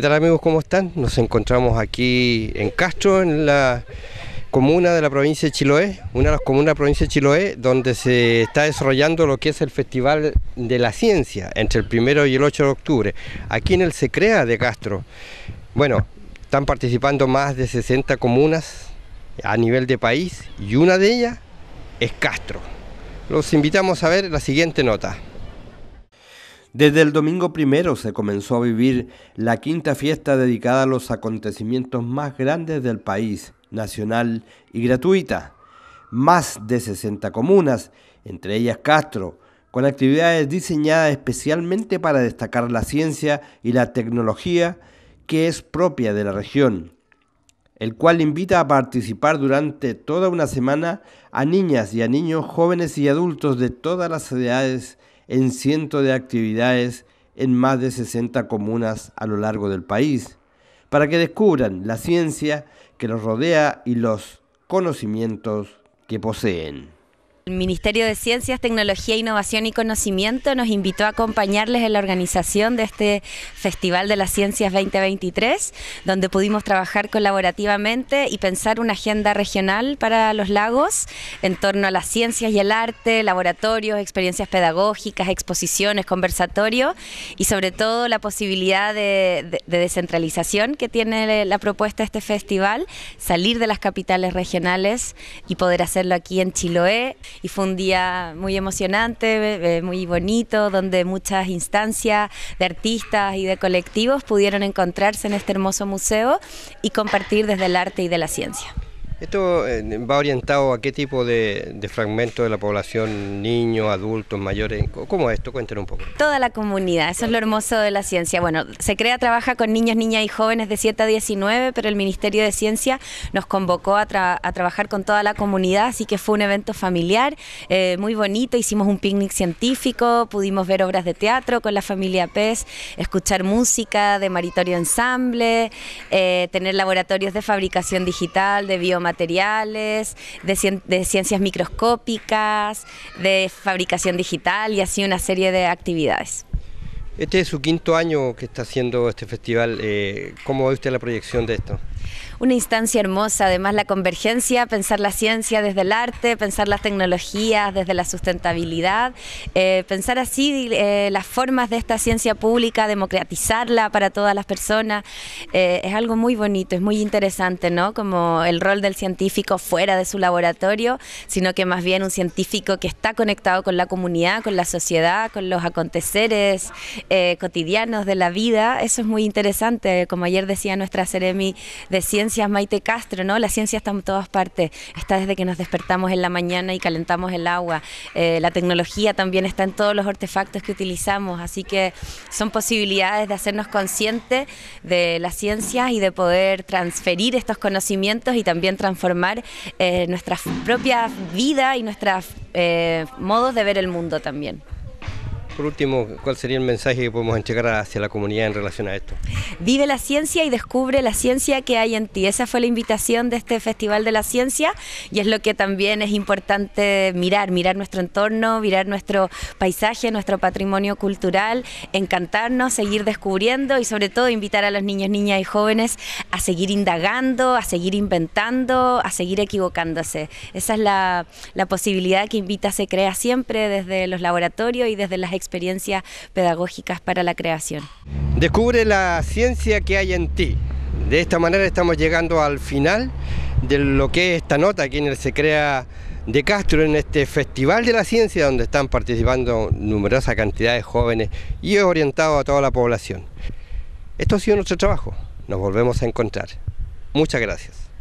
¿Qué tal amigos? ¿Cómo están? Nos encontramos aquí en Castro, en la comuna de la provincia de Chiloé, una de las comunas de la provincia de Chiloé, donde se está desarrollando lo que es el Festival de la Ciencia, entre el 1 y el 8 de octubre, aquí en el Secrea de Castro. Bueno, están participando más de 60 comunas a nivel de país y una de ellas es Castro. Los invitamos a ver la siguiente nota. Desde el domingo primero se comenzó a vivir la quinta fiesta dedicada a los acontecimientos más grandes del país, nacional y gratuita. Más de 60 comunas, entre ellas Castro, con actividades diseñadas especialmente para destacar la ciencia y la tecnología que es propia de la región, el cual invita a participar durante toda una semana a niñas y a niños jóvenes y adultos de todas las edades en cientos de actividades en más de 60 comunas a lo largo del país, para que descubran la ciencia que los rodea y los conocimientos que poseen. El Ministerio de Ciencias, Tecnología, Innovación y Conocimiento nos invitó a acompañarles en la organización de este Festival de las Ciencias 2023, donde pudimos trabajar colaborativamente y pensar una agenda regional para los lagos en torno a las ciencias y el arte, laboratorios, experiencias pedagógicas, exposiciones, conversatorio y sobre todo la posibilidad de, de descentralización que tiene la propuesta de este festival, salir de las capitales regionales y poder hacerlo aquí en Chiloé y fue un día muy emocionante, eh, muy bonito, donde muchas instancias de artistas y de colectivos pudieron encontrarse en este hermoso museo y compartir desde el arte y de la ciencia. ¿Esto va orientado a qué tipo de, fragmentos fragmento de la población, niños, adultos, mayores? ¿Cómo es esto? Cuéntenos un poco. Toda la comunidad, eso es lo hermoso de la ciencia. Bueno, se crea, trabaja con niños, niñas y jóvenes de 7 a 19, pero el Ministerio de Ciencia nos convocó a, trabajar con toda la comunidad, así que fue un evento familiar eh, muy bonito, hicimos un picnic científico, pudimos ver obras de teatro con la familia Pez, escuchar música de Maritorio Ensamble, eh, tener laboratorios de fabricación digital, de bioma Materiales de, ciencias microscópicas, de fabricación digital y así una serie de actividades. Este es su quinto año que está haciendo este festival. Eh, ¿Cómo ve usted la proyección de esto? una instancia hermosa, además la convergencia, pensar la ciencia desde el arte, pensar las tecnologías desde la sustentabilidad, eh, pensar así eh, las formas de esta ciencia pública, democratizarla para todas las personas, eh, es algo muy bonito, es muy interesante, ¿no? Como el rol del científico fuera de su laboratorio, sino que más bien un científico que está conectado con la comunidad, con la sociedad, con los aconteceres cotidianos de la vida, eso es muy interesante, como ayer decía nuestra Ceremi de ciencias Maite Castro, ¿no? La ciencia está en todas partes, está desde que nos despertamos en la mañana y calentamos el agua, eh, la tecnología también está en todos los artefactos que utilizamos, así que son posibilidades de hacernos conscientes de las ciencias y de poder transferir estos conocimientos y también transformar eh, nuestra propia vida y nuestros eh, modos de ver el mundo también. Por último, ¿cuál sería el mensaje que podemos entregar hacia la comunidad en relación a esto? Vive la ciencia y descubre la ciencia que hay en ti. Esa fue la invitación de este Festival de la Ciencia y es lo que también es importante mirar, mirar nuestro entorno, mirar nuestro paisaje, nuestro patrimonio cultural, encantarnos, seguir descubriendo y sobre todo invitar a los niños, niñas y jóvenes a seguir indagando, a seguir inventando, a seguir equivocándose. Esa es la, posibilidad que Invita se crea siempre desde los laboratorios y desde las experiencias pedagógicas para la creación. Descubre la ciencia que hay en ti. De esta manera estamos llegando al final de lo que es esta nota aquí en el Se Crea de Castro, en este Festival de la Ciencia, donde están participando numerosa cantidad de jóvenes y es orientado a toda la población. Esto ha sido nuestro trabajo. Nos volvemos a encontrar. Muchas gracias.